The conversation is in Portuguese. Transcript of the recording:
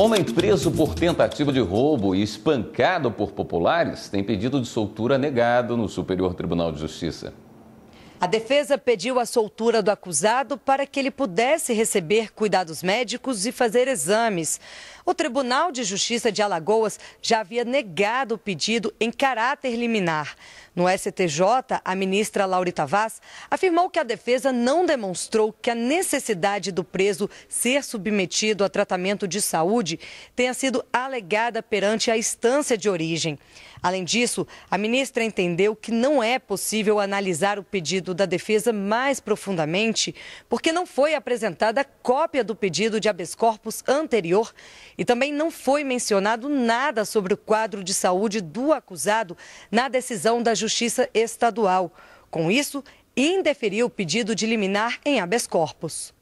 Homem preso por tentativa de roubo e espancado por populares tem pedido de soltura negado no Superior Tribunal de Justiça. A defesa pediu a soltura do acusado para que ele pudesse receber cuidados médicos e fazer exames. O Tribunal de Justiça de Alagoas já havia negado o pedido em caráter liminar. No STJ, a ministra Laurita Vaz afirmou que a defesa não demonstrou que a necessidade do preso ser submetido a tratamento de saúde tenha sido alegada perante a instância de origem. Além disso, a ministra entendeu que não é possível analisar o pedido da defesa mais profundamente, porque não foi apresentada cópia do pedido de habeas corpus anterior e também não foi mencionado nada sobre o quadro de saúde do acusado na decisão da Justiça Justiça Estadual. Com isso, indeferiu o pedido de liminar em habeas corpus.